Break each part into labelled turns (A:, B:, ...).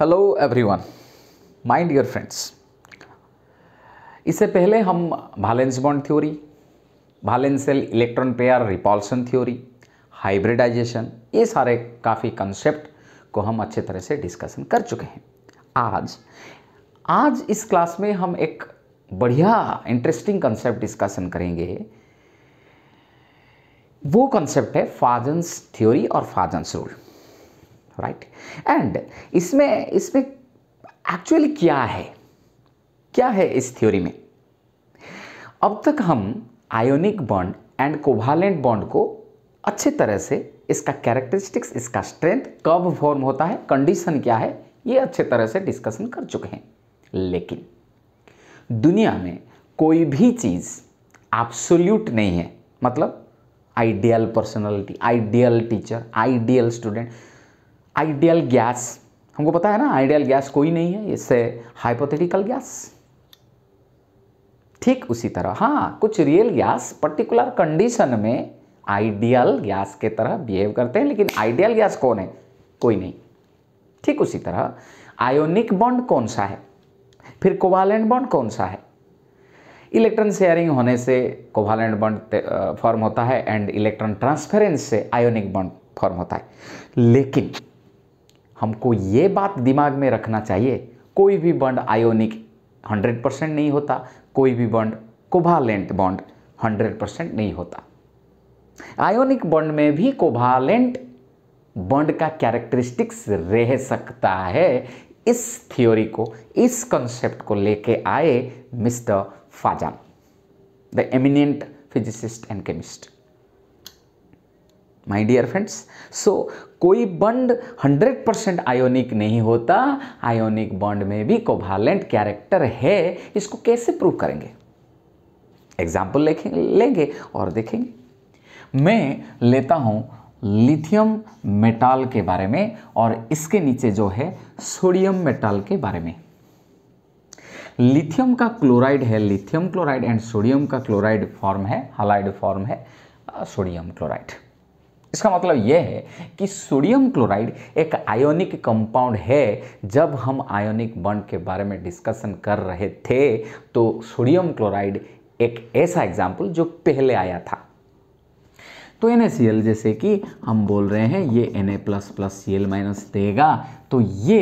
A: Hello everyone my dear friends इससे पहले हम valence bond theory valence shell electron pair repulsion theory hybridisation ये सारे काफ़ी कंसेप्ट को हम अच्छे तरह से डिस्कशन कर चुके हैं आज आज इस क्लास में हम एक बढ़िया इंटरेस्टिंग कंसेप्ट डिस्कशन करेंगे वो कंसेप्ट है फाजन्स थ्योरी और फाजन्स रूल राइट एंड इसमें इसमें एक्चुअली क्या है क्या है इस थ्योरी में अब तक हम ionic bond and covalent bond को अच्छे तरह से इसका कैरेक्टरिस्टिक्स इसका स्ट्रेंथ कब फॉर्म होता है कंडीशन क्या है ये अच्छे तरह से डिस्कशन कर चुके हैं लेकिन दुनिया में कोई भी चीज़ एब्सोल्यूट नहीं है मतलब ideal personality ideal teacher ideal student ideal gas हमको पता है ना आइडियल गैस कोई नहीं है इससे हाइपोथेटिकल गैस ठीक उसी तरह हाँ कुछ रियल गैस पर्टिकुलर कंडीशन में आइडियल गैस के तरह बिहेव करते हैं लेकिन आइडियल गैस कौन है कोई नहीं ठीक उसी तरह आयोनिक बॉन्ड कौन सा है फिर कोवालेंट बॉन्ड कौन सा है इलेक्ट्रॉन शेयरिंग होने से कोवालेंट बॉन्ड फॉर्म होता है एंड इलेक्ट्रॉन ट्रांसफरेंस से आयोनिक बॉन्ड फॉर्म होता है लेकिन हमको ये बात दिमाग में रखना चाहिए कोई भी बॉन्ड आयोनिक 100 परसेंट नहीं होता कोई भी बॉन्ड कोवालेंट बॉन्ड 100 परसेंट नहीं होता आयोनिक बॉन्ड में भी कोवालेंट बॉन्ड का कैरेक्टरिस्टिक्स रह सकता है इस थ्योरी को इस कंसेप्ट को लेके आए mister Fajans the eminent physicist and chemist my dear friends so कोई बंड 100 परसेंट आयोनिक नहीं होता आयोनिक बंड में भी कोवालेंट कैरेक्टर है इसको कैसे प्रूव करेंगे एग्जाम्पल लेंगे और देखेंगे मैं लेता हूं लिथियम मेटाल के बारे में और इसके नीचे जो है सोडियम मेटाल के बारे में लिथियम का क्लोराइड है लिथियम क्लोराइड एंड सोडियम का क्लोराइड फॉर्म है हालाइड फॉर्म है सोडियम क्लोराइड इसका मतलब यह है कि सोडियम क्लोराइड एक आयोनिक कंपाउंड है जब हम आयोनिक बंड के बारे में डिस्कशन कर रहे थे तो सोडियम क्लोराइड एक ऐसा एग्जाम्पल जो पहले आया था तो एन जैसे कि हम बोल रहे हैं ये N A plus plus C L minus देगा तो ये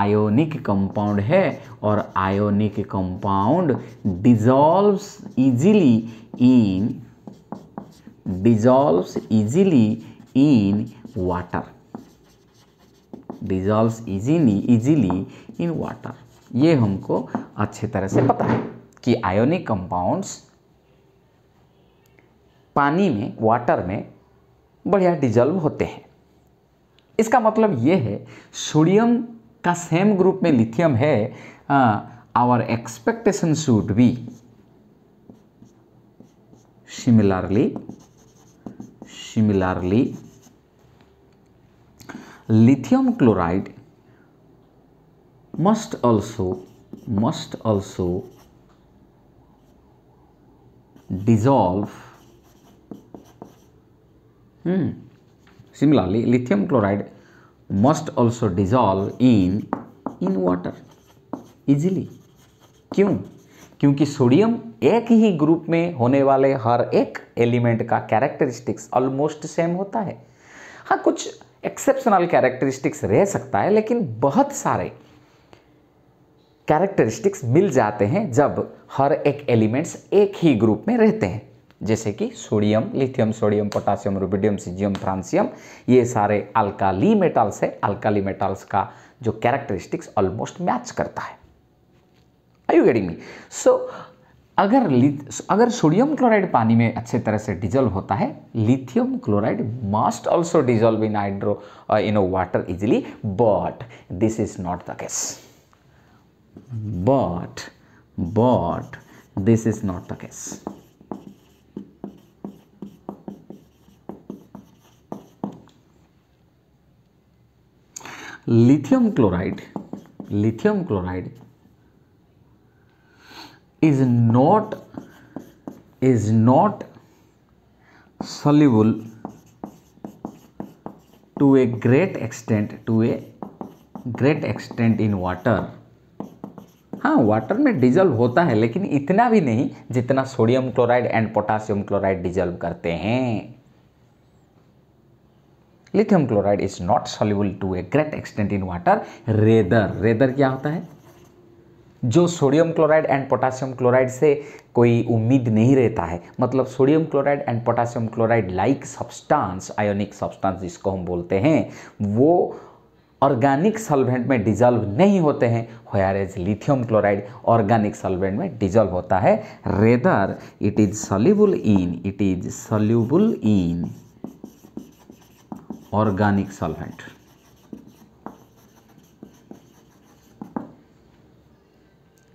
A: आयोनिक कंपाउंड है और ionic compound dissolves easily in dissolves easily in water dissolves easily easily in water ये हमको अच्छे तरह से पता है कि आयोनिक कंपाउंड्स पानी में वाटर में बढ़िया डिजॉल्व होते हैं इसका मतलब ये है सोडियम का सेम ग्रुप में लिथियम है our expectation should be similarly Similarly, lithium chloride must also must also dissolve hmm. similarly lithium chloride must also dissolve in in water easily क्यों क्योंकि सोडियम एक ही ग्रुप में होने वाले हर एक एलिमेंट का कैरेक्टरिस्टिक्स ऑलमोस्ट सेम होता है हाँ कुछ एक्सेप्शनल कैरेक्टरिस्टिक्स रह सकता है लेकिन बहुत सारे कैरेक्टरिस्टिक्स मिल जाते हैं जब हर एक एलिमेंट्स एक ही ग्रुप में रहते हैं जैसे कि sodium lithium sodium potassium rubidium caesium francium ये सारे अल्काली मेटल्स है अल्काली मेटल्स का जो कैरेक्टरिस्टिक्स ऑलमोस्ट मैच करता है आई यू गेटिंग मी सो अगर अगर सोडियम क्लोराइड पानी में अच्छे तरह से डिजल्व होता है lithium chloride must also dissolve in hydro in water easily but this is not the case but but this is not the case lithium chloride lithium chloride is not is not soluble to a great extent to a great extent in water हाँ water में dissolve होता है लेकिन इतना भी नहीं जितना sodium chloride and potassium chloride dissolve करते हैं lithium chloride is not soluble to a great extent in water rather rather क्या होता है जो sodium chloride and potassium chloride से कोई उम्मीद नहीं रहता है मतलब sodium chloride and potassium chloride like substance ionic substance जिसको हम बोलते हैं वो ऑर्गेनिक सॉल्वेंट में डिजॉल्व नहीं होते हैं whereas lithium chloride organic solvent में डिजॉल्व होता है rather it is soluble in it is soluble in organic solvent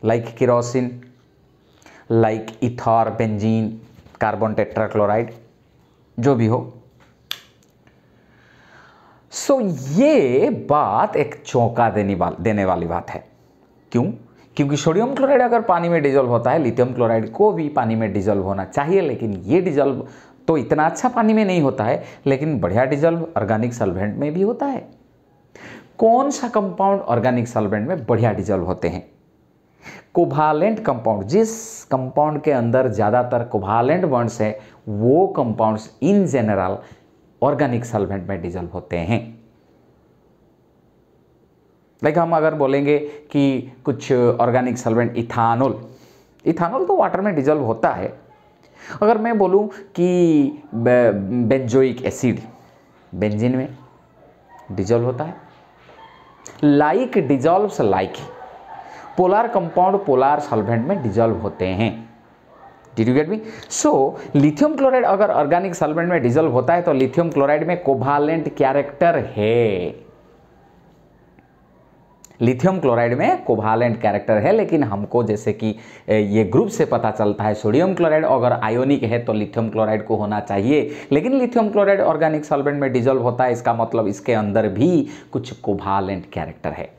A: like kerosene, like ether, benzene, carbon tetrachloride, जो भी हो सो so, ये बात एक चौंका देने वाल देने वाली बात है क्यों क्योंकि सोडियम क्लोराइड अगर पानी में डिजोल्व होता है लिथियम क्लोराइड को भी पानी में डिजोल्व होना चाहिए लेकिन ये डिजोल्व तो इतना अच्छा पानी में नहीं होता है लेकिन बढ़िया डिजोल्व ऑर्गेनिक सल्वेंट में भी होता है कौन सा कंपाउंड ऑर्गेनिक सॉल्वेंट में बढ़िया डिजोल्व होते हैं कोभालेंट कंपाउंड जिस कंपाउंड के अंदर ज़्यादातर कोवालेंट बॉन्ड्स है वो compounds in general organic solvent में डिजल्व होते हैं लाइक हम अगर बोलेंगे कि कुछ ऑर्गेनिक सॉल्वेंट इथानोल इथानोल तो वाटर में डिजल्व होता है अगर मैं बोलूं कि बेंजोइक एसिड बेंजीन में डिजोल्व होता है like dissolve like polar compound polar solvent में डिजॉल्व होते हैं did you get me so lithium chloride अगर ऑर्गेनिक सॉल्वेंट में डिजॉल्व होता है तो लिथियम क्लोराइड में कोवालेंट कैरेक्टर है लिथियम क्लोराइड में कोवालेंट कैरेक्टर है लेकिन हमको जैसे कि ये ग्रुप से पता चलता है सोडियम क्लोराइड अगर आयोनिक है तो लिथियम क्लोराइड को होना चाहिए लेकिन लिथियम क्लोराइड ऑर्गेनिक सॉल्वेंट में डिजोल्व होता है इसका मतलब इसके अंदर भी कुछ कोवालेंट कैरेक्टर है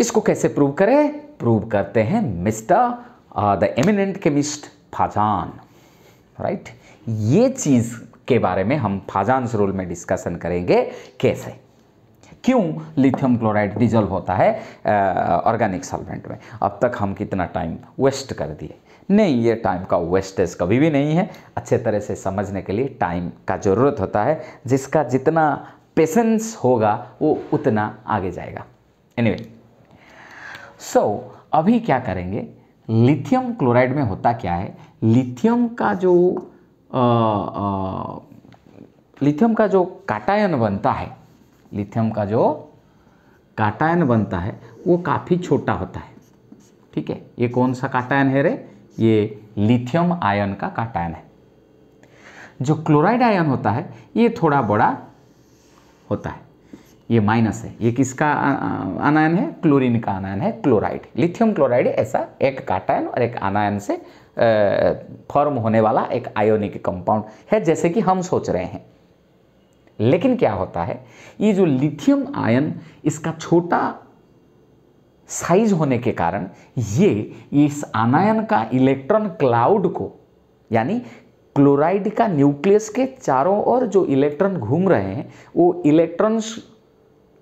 A: इसको कैसे प्रूव करें प्रूव करते हैं mister the eminent chemist Fajans right ये चीज़ के बारे में हम फाजान रूल में डिस्कशन करेंगे कैसे क्यों लिथियम क्लोराइड डिजोल्व होता है ऑर्गेनिक सॉल्वेंट में अब तक हम कितना टाइम वेस्ट कर दिए नहीं ये टाइम का वेस्टेज कभी भी नहीं है अच्छे तरह से समझने के लिए टाइम का ज़रूरत होता है जिसका जितना पेशेंस होगा वो उतना आगे जाएगा एनीवे anyway, सो so, अभी क्या करेंगे लिथियम क्लोराइड में होता क्या है लिथियम का जो लिथियम का जो काटायन बनता है लिथियम का जो काटायन बनता है वो काफ़ी छोटा होता है ठीक है ये कौन सा काटायन है रे ये लिथियम आयन का काटायन है जो क्लोराइड आयन होता है ये थोड़ा बड़ा होता है ये माइनस है ये किसका अनायन है क्लोरीन का अनायन है क्लोराइड लिथियम क्लोराइड ऐसा एक काटायन और एक अनायन से फॉर्म होने वाला एक आयोनिक कंपाउंड है जैसे कि हम सोच रहे हैं लेकिन क्या होता है ये जो लिथियम आयन इसका छोटा साइज होने के कारण ये इस अनायन का इलेक्ट्रॉन क्लाउड को यानी क्लोराइड का न्यूक्लियस के चारों ओर जो इलेक्ट्रॉन घूम रहे हैं वो इलेक्ट्रॉन्स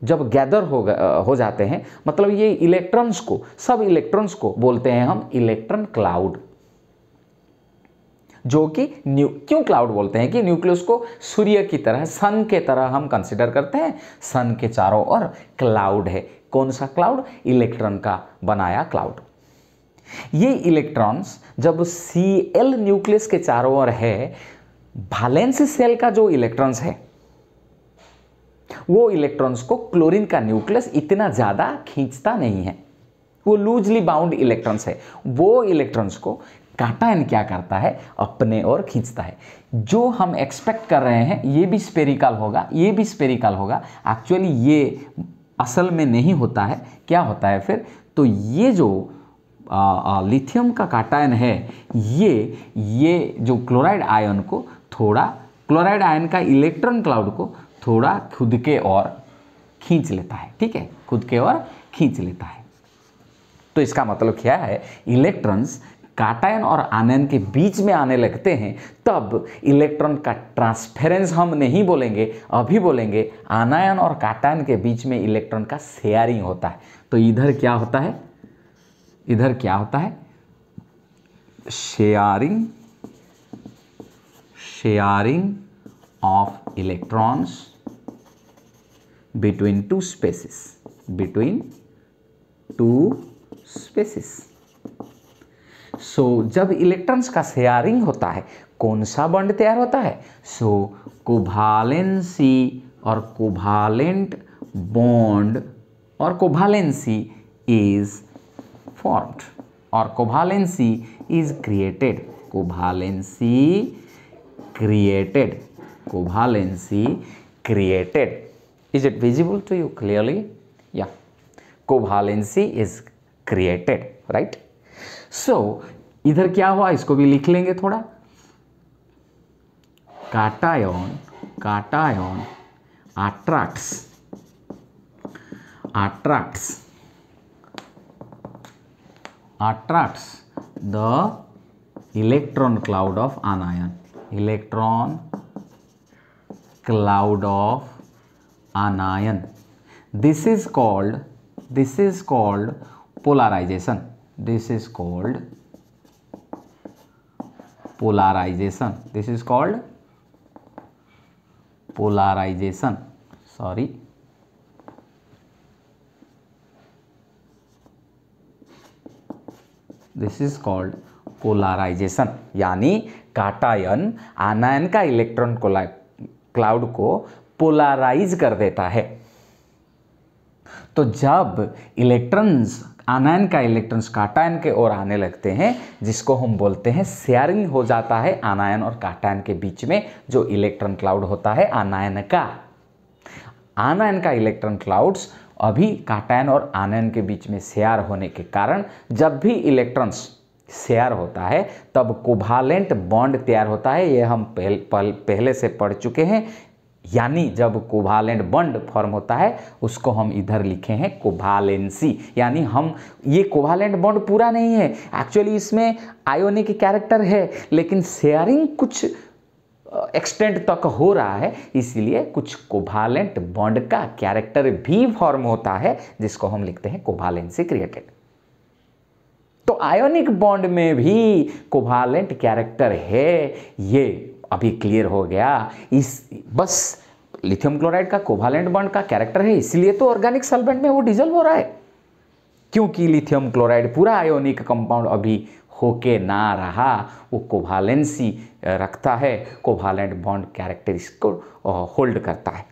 A: जब गैदर हो हो जाते हैं मतलब ये इलेक्ट्रॉन्स को सब इलेक्ट्रॉन्स को बोलते हैं हम इलेक्ट्रॉन क्लाउड जो कि न्यू क्यों क्लाउड बोलते हैं कि न्यूक्लियस को सूर्य की तरह सन के तरह हम कंसिडर करते हैं सन के चारों ओर क्लाउड है कौन सा क्लाउड इलेक्ट्रॉन का बनाया क्लाउड ये इलेक्ट्रॉन्स जब सी एल न्यूक्लियस के चारों ओर है वैलेंस सेल का जो इलेक्ट्रॉन्स है वो इलेक्ट्रॉन्स को क्लोरीन का न्यूक्लियस इतना ज़्यादा खींचता नहीं है वो लूजली बाउंड इलेक्ट्रॉन्स है वो इलेक्ट्रॉन्स को काटाइन क्या करता है अपने और खींचता है जो हम एक्सपेक्ट कर रहे हैं ये भी स्पेरिकल होगा ये भी स्पेरिकल होगा एक्चुअली ये असल में नहीं होता है क्या होता है फिर तो ये जो आ, आ, लिथियम का काटायन है ये ये जो क्लोराइड आयन को थोड़ा क्लोराइड आयन का इलेक्ट्रॉन क्लाउड को थोड़ा खुद के और खींच लेता है ठीक है खुद के और खींच लेता है तो इसका मतलब क्या है इलेक्ट्रॉन्स काटायन और आनयन के बीच में आने लगते हैं तब इलेक्ट्रॉन का ट्रांसफेरेंस हम नहीं बोलेंगे अभी बोलेंगे आनायन और काटायन के बीच में इलेक्ट्रॉन का शेयरिंग होता है तो इधर क्या होता है इधर क्या होता है sharing sharing of electrons between two spaces between two spaces so so, जब इलेक्ट्रॉन्स का शेयरिंग होता है कौन सा बॉन्ड तैयार होता है सो कोवालेंसी और कोवालेंट बॉन्ड और कोवालेंसी इज फॉर्म्ड और covalency is created covalency created covalency created Is it visible to you clearly? Yeah. Covalency is created, right? So, इधर क्या हुआ इसको भी लिख लेंगे थोड़ा Cation, cation attracts attracts attracts the electron cloud of anion electron cloud of anion this is called this is called polarisation this is called polarisation this is called polarisation sorry this is called polarisation यानी cation आनायन का electron cloud को polarise कर देता है तो जब electrons आनायन का electrons काटायन के ओर आने लगते हैं जिसको हम बोलते हैं शेयरिंग हो जाता है आनायन और काटायन के बीच में जो इलेक्ट्रॉन क्लाउड होता है आनायन का आनायन का इलेक्ट्रॉन क्लाउड्स अभी काटायन और आनायन के बीच में शेयर होने के कारण जब भी इलेक्ट्रॉन्स शेयर होता है तब कोवालेंट बॉन्ड तैयार होता है यह हम पहल, पहल, पहले से पढ़ चुके हैं यानी जब कोवालेंट बंड फॉर्म होता है उसको हम इधर लिखे हैं कोवालेंसी यानी हम ये कोवालेंट बंड पूरा नहीं है एक्चुअली इसमें आयोनिक कैरेक्टर है लेकिन शेयरिंग कुछ एक्सटेंट तक हो रहा है इसलिए कुछ कोवालेंट बॉन्ड का कैरेक्टर भी फॉर्म होता है जिसको हम लिखते हैं कोवालेंसी क्रिएटेड तो आयोनिक बॉन्ड में भी कोवालेंट कैरेक्टर है ये अभी क्लियर हो गया इस बस लिथियम क्लोराइड का कोवालेंट बॉन्ड का कैरेक्टर है इसलिए तो ऑर्गेनिक सल्वेंट में वो डिजल्व हो रहा है क्योंकि लिथियम क्लोराइड पूरा आयोनिक कंपाउंड अभी होके ना रहा वो कोवालेंसी रखता है कोवालेंट बॉन्ड कैरेक्टर इसको होल्ड करता है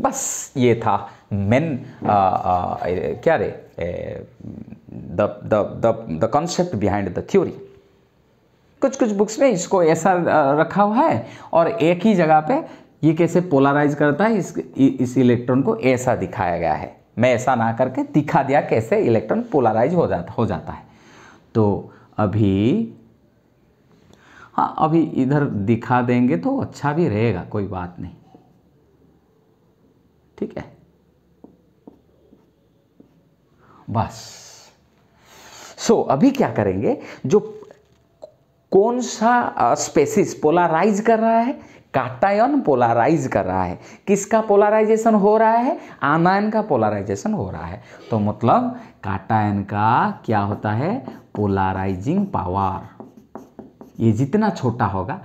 A: बस ये था मेन क्या रे the concept behind the theory कुछ कुछ बुक्स में इसको ऐसा रखा हुआ है और एक ही जगह पे ये कैसे पोलराइज करता है इस इस इलेक्ट्रॉन को ऐसा दिखाया गया है मैं ऐसा ना करके दिखा दिया कैसे इलेक्ट्रॉन पोलराइज हो जाता हो जाता है तो अभी हाँ अभी इधर दिखा देंगे तो अच्छा भी रहेगा कोई बात नहीं ठीक है बस सो so, अभी क्या करेंगे जो कौन सा स्पेसिस पोलाराइज कर रहा है काटायन पोलाराइज कर रहा है किसका पोलाराइजेशन हो रहा है आनायन का पोलाराइजेशन हो रहा है तो मतलब काटायन का क्या होता है पोलाराइजिंग पावर ये जितना छोटा होगा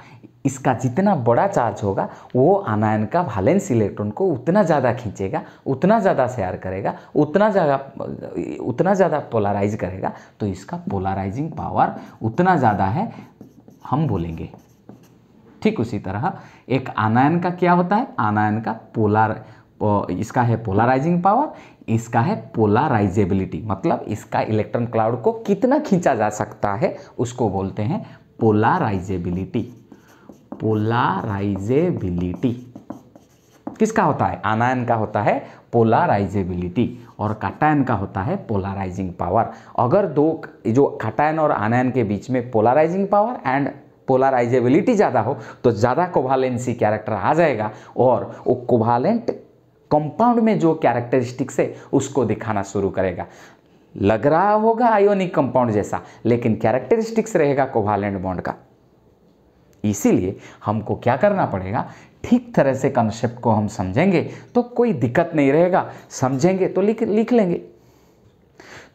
A: इसका जितना बड़ा चार्ज होगा वो आनायन का वैलेंस इलेक्ट्रॉन को उतना ज़्यादा खींचेगा उतना ज़्यादा शेयर करेगा उतना ज़्यादा उतना ज़्यादा पोलराइज करेगा तो इसका पोलराइजिंग पावर उतना ज़्यादा है हम बोलेंगे ठीक उसी तरह एक आनायन का क्या होता है आनायन का पोलार इसका है पोलराइजिंग पावर इसका है पोलराइजेबिलिटी मतलब इसका इलेक्ट्रॉन क्लाउड को कितना खींचा जा सकता है उसको बोलते हैं पोलराइजेबिलिटी पोलाराइजेबिलिटी किसका होता है आनायन का होता है पोलाराइजेबिलिटी और काटायन का होता है पोलाराइजिंग पावर अगर दो जो काटायन और आनायन के बीच में पोलाराइजिंग पावर एंड पोलाराइजेबिलिटी ज़्यादा हो तो ज़्यादा कोवालेंसी कैरेक्टर आ जाएगा और वो कोवालेंट कंपाउंड में जो कैरेक्टरिस्टिक्स है उसको दिखाना शुरू करेगा लग रहा होगा आयोनिक कंपाउंड जैसा लेकिन कैरेक्टरिस्टिक्स रहेगा कोवालेंट बॉन्ड का इसीलिए हमको क्या करना पड़ेगा ठीक तरह से कंसेप्ट को हम समझेंगे तो कोई दिक्कत नहीं रहेगा समझेंगे तो लिख लिख लेंगे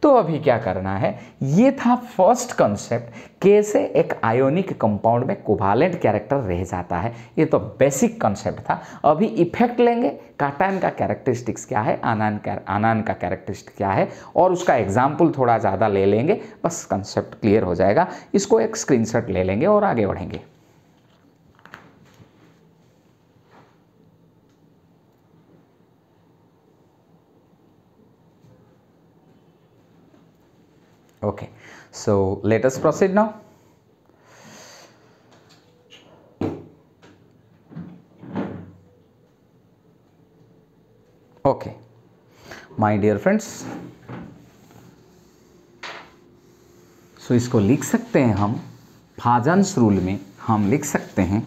A: तो अभी क्या करना है ये था फर्स्ट कंसेप्ट कैसे एक आयोनिक कंपाउंड में कोवालेंट कैरेक्टर रह जाता है ये तो बेसिक कंसेप्ट था अभी इफेक्ट लेंगे काटान का कैरेक्टरिस्टिक्स क्या है आनान का आनान का कैरेक्टरिस्टिक क्या है और उसका एग्जाम्पल थोड़ा ज़्यादा ले लेंगे बस कंसेप्ट क्लियर हो जाएगा इसको एक स्क्रीनशॉट ले लेंगे और आगे बढ़ेंगे okay so let us proceed now okay my dear friends so so, इसको लिख सकते हैं हम फाजन्स रूल में हम लिख सकते हैं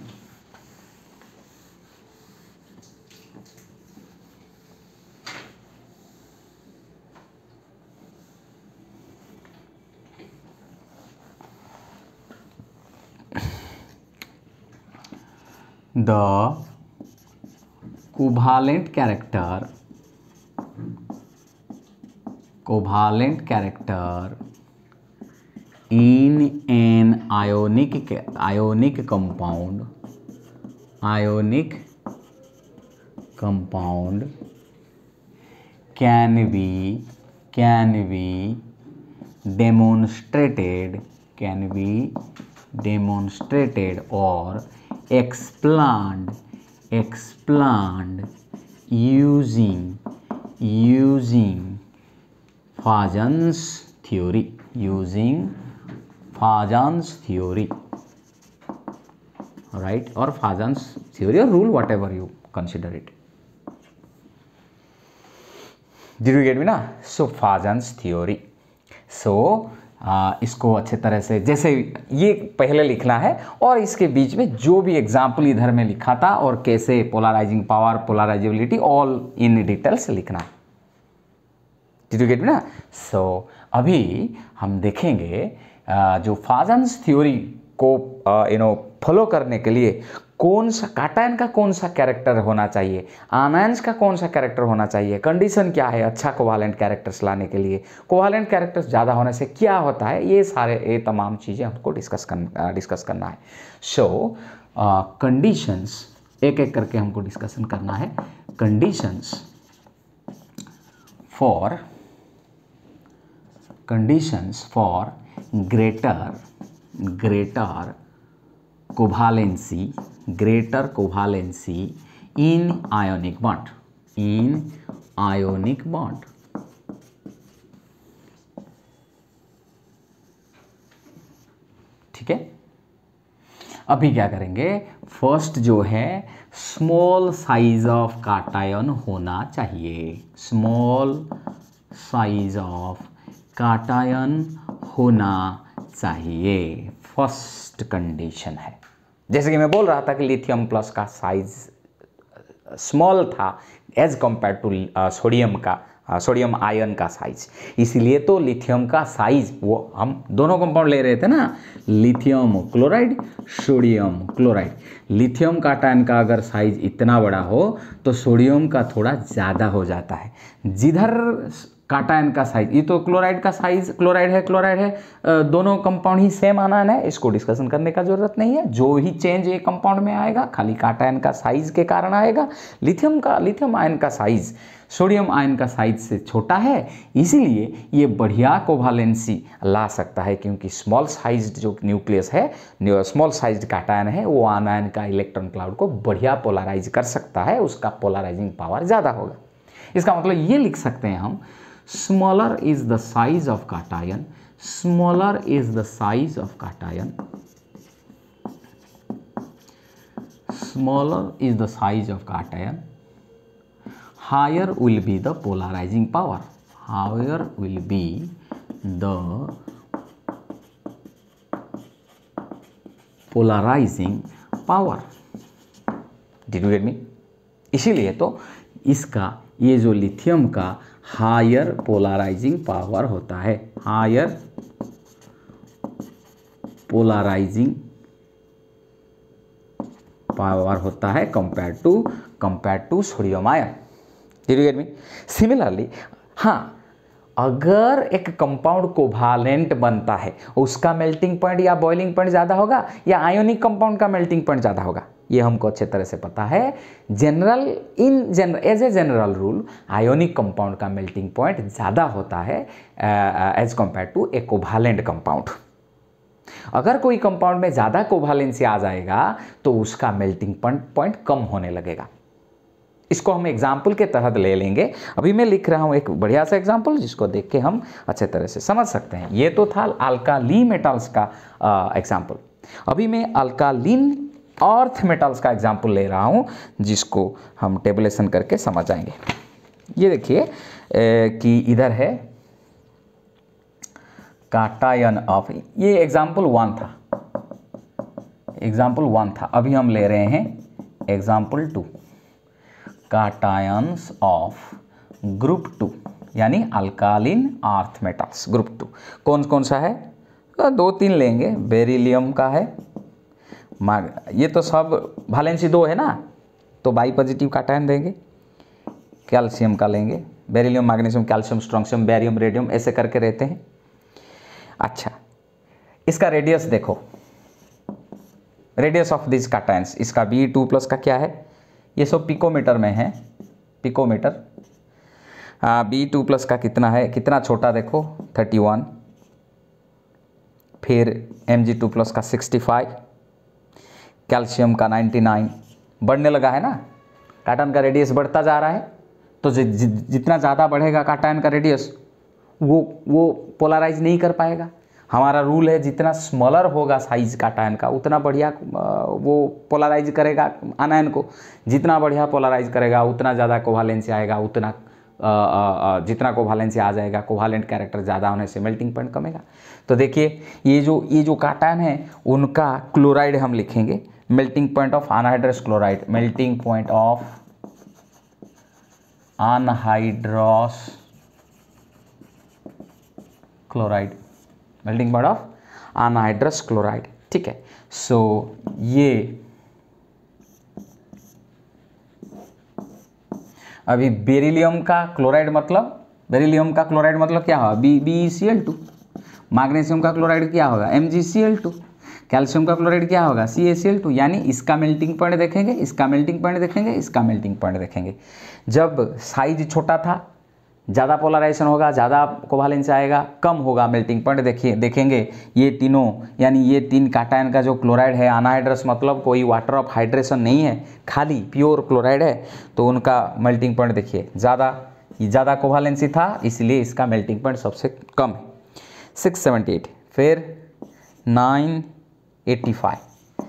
A: the covalent character covalent character in an ionic ionic compound ionic compound can be can be demonstrated can be demonstrated or expand expand using using Fajan's theory using Fajan's theory right or Fajan's theory or rule whatever you consider it did you get me now? so Fajan's theory so आ, इसको अच्छे तरह से जैसे ये पहले लिखना है और इसके बीच में जो भी एग्जाम्पल इधर में लिखा था और कैसे polarising power polarisability all in details लिखना डिट यू गेट ना सो अभी हम देखेंगे जो फाजन्स थ्योरी को यू नो फॉलो करने के लिए कौन सा काटायन का कौन सा कैरेक्टर होना चाहिए आनायंस का कौन सा कैरेक्टर होना चाहिए कंडीशन क्या है अच्छा कोवालेंट कैरेक्टर्स लाने के लिए कोवालेंट कैरेक्टर्स ज़्यादा होने से क्या होता है ये सारे ये तमाम चीज़ें हमको डिस्कस कर डिस्कस करना है सो so, कंडीशंस uh, एक एक करके हमको डिस्कशन करना है conditions for conditions for greater greater covalency greater covalency in ionic bond in ionic bond ठीक है अभी क्या करेंगे फर्स्ट जो है स्मॉल साइज ऑफ काटायन होना चाहिए स्मॉल साइज ऑफ काटायन होना चाहिए फर्स्ट कंडीशन है जैसे कि मैं बोल रहा था कि लिथियम प्लस का साइज स्मॉल uh, था एज कंपेयर टू सोडियम का सोडियम uh, आयन का साइज इसलिए तो लिथियम का साइज वो हम दोनों कंपाउंड ले रहे थे ना lithium chloride sodium chloride lithium का टाइन का अगर साइज इतना बड़ा हो तो सोडियम का थोड़ा ज़्यादा हो जाता है जिधर काटायन का साइज ये तो क्लोराइड का साइज क्लोराइड है क्लोराइड है दोनों कंपाउंड ही सेम आना है इसको डिस्कशन करने का जरूरत नहीं है जो ही चेंज ये कंपाउंड में आएगा खाली काटायन का साइज के कारण आएगा लिथियम का लिथियम आयन का साइज सोडियम आयन का साइज से छोटा है इसीलिए ये बढ़िया कोवालेंसी ला सकता है क्योंकि स्मॉल साइज जो न्यूक्लियस है स्मॉल साइज काटायन है वो आनायन का इलेक्ट्रॉन क्लाउड को बढ़िया पोलराइज कर सकता है उसका पोलराइजिंग पावर ज़्यादा होगा इसका मतलब ये लिख सकते हैं हम smaller is the size of cation smaller is the size of cation smaller is the size of cation higher will be the polarizing power higher will be the polarizing power did you get me इसीलिए तो इसका ये जो lithium का higher polarising power होता है higher polarising power होता है compare to compare to sodium ion did you get me similarly हाँ अगर एक कंपाउंड कोवालेंट बनता है उसका मेल्टिंग पॉइंट या बॉइलिंग पॉइंट ज़्यादा होगा या आयोनिक कंपाउंड का मेल्टिंग पॉइंट ज़्यादा होगा ये हमको अच्छे तरह से पता है general in general as a general rule ionic compound का मेल्टिंग पॉइंट ज़्यादा होता है as compare to a covalent compound अगर कोई कंपाउंड में ज़्यादा कोवालेंसी आ जाएगा तो उसका मेल्टिंग पॉइंट कम होने लगेगा इसको हम एग्जाम्पल के तहत ले लेंगे अभी मैं लिख रहा हूँ एक बढ़िया सा एग्जाम्पल जिसको देख के हम अच्छे तरह से समझ सकते हैं ये तो था अल्काली मेटल्स का एग्जाम्पल अभी मैं अल्कालीन अर्थ मेटल्स का एग्जाम्पल ले रहा हूँ जिसको हम टेबलेसन करके समझ आएंगे ये देखिए कि इधर है काटायन ऑफ ये एग्जाम्पल वन था एग्जाम्पल वन था अभी हम ले रहे हैं example two cations of group two यानी अल्कालीन आर्थ मेटल्स ग्रुप टू कौन कौन सा है तो दो तीन लेंगे बेरिलियम का है ये तो सब वैलेंसी दो है ना तो बाई पॉजिटिव काटायन देंगे कैल्शियम का लेंगे beryllium magnesium calcium strontium barium radium ऐसे करके रहते हैं अच्छा इसका रेडियस देखो रेडियस ऑफ दिस काटायंस इसका बी टू प्लस का क्या है ये सब पिकोमीटर में है पिकोमीटर बी टू प्लस का कितना है कितना छोटा देखो थर्टी वन फिर एम जी टू प्लस का सिक्सटी फाइव कैल्शियम का नाइन्टी नाइन बढ़ने लगा है ना काटन का रेडियस बढ़ता जा रहा है तो जि, जि, जितना ज़्यादा बढ़ेगा काटन का रेडियस वो वो पोलराइज नहीं कर पाएगा हमारा रूल है जितना स्मॉलर होगा साइज का टायन का उतना बढ़िया वो पोलराइज करेगा अनायन को जितना बढ़िया पोलराइज करेगा उतना ज़्यादा कोवालेंसी आएगा उतना जितना कोवालेंसी आ जाएगा कोवालेंट कैरेक्टर ज़्यादा होने से मेल्टिंग पॉइंट कमेगा तो देखिए ये जो ये जो काटायन है उनका क्लोराइड हम लिखेंगे melting point of anhydrous chloride melting point of anhydrous chloride melting point of anhydrous chloride ठीक है सो so, ये अभी बेरिलियम का क्लोराइड मतलब बेरिलियम का क्लोराइड मतलब क्या होगा B B C L two magnesium का क्लोराइड क्या होगा M G C L two calcium का क्लोराइड क्या होगा सी ए सी एल टू यानी इसका मेल्टिंग पॉइंट देखेंगे इसका मेल्टिंग पॉइंट देखेंगे इसका मेल्टिंग पॉइंट देखेंगे जब साइज छोटा था ज़्यादा पोलराइजेशन होगा ज़्यादा कोवालेंस आएगा कम होगा मेल्टिंग पॉइंट देखिए देखेंगे ये तीनों यानी ये तीन काटायन का जो क्लोराइड है अनहाइड्रस मतलब कोई वाटर ऑफ हाइड्रेशन नहीं है खाली प्योर क्लोराइड है तो उनका मेल्टिंग पॉइंट देखिए ज़्यादा ज़्यादा कोवालेंसी था इसलिए इसका मेल्टिंग पॉइंट सबसे कम है सिक्स सेवेंटी एट फिर नाइन एट्टी फाइव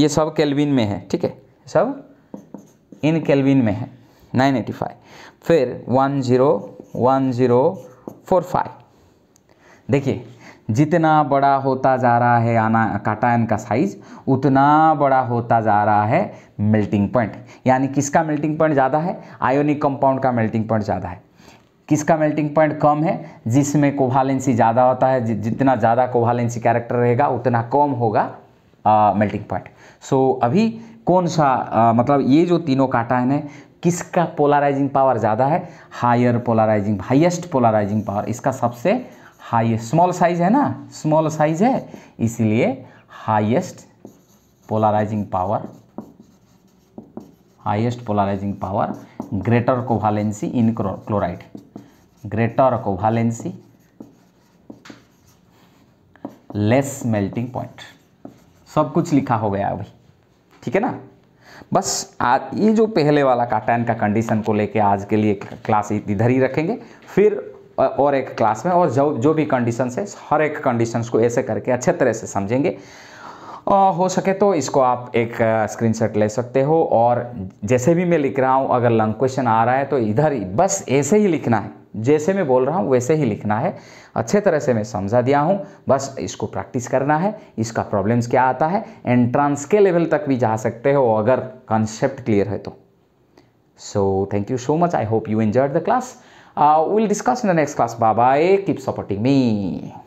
A: ये सब केल्विन में है ठीक है सब इन केल्विन में है फाइव फिर फाइव देखिए जितना बड़ा होता जा रहा है आना काटायन का साइज उतना बड़ा होता जा रहा है मेल्टिंग पॉइंट यानी किसका मेल्टिंग पॉइंट ज़्यादा है आयोनिक कंपाउंड का मेल्टिंग पॉइंट ज़्यादा है किसका मेल्टिंग पॉइंट कम है जिसमें कोवालेंसी ज़्यादा होता है जितना ज़्यादा कोवालेंसी कैरेक्टर रहेगा उतना कम होगा मेल्टिंग पॉइंट सो अभी कौन सा आ, मतलब ये जो तीनों काटायन है किसका पोलराइजिंग पावर ज़्यादा है higher polarising highest polarising power इसका सबसे हाई स्मॉल साइज है ना स्मॉल साइज है इसलिए highest polarising power highest polarising power greater covalency in chloride greater covalency less melting point सब कुछ लिखा हो गया अभी ठीक है ना बस आज ये जो पहले वाला का काटन का कंडीशन को लेके आज के लिए क्लास इधर ही रखेंगे फिर और एक क्लास में और जो जो भी कंडीशंस है हर एक कंडीशंस को ऐसे करके अच्छे तरह से समझेंगे हो सके तो इसको आप एक स्क्रीनशॉट ले सकते हो और जैसे भी मैं लिख रहा हूँ अगर लंग क्वेश्चन आ रहा है तो इधर ही बस ऐसे ही लिखना है जैसे मैं बोल रहा हूँ वैसे ही लिखना है अच्छे तरह से मैं समझा दिया हूँ बस इसको प्रैक्टिस करना है इसका प्रॉब्लम्स क्या आता है एंट्रांस के लेवल तक भी जा सकते हो अगर कॉन्सेप्ट क्लियर है तो so thank you so much I hope you enjoy the class will discuss in the next class bye bye keep supporting me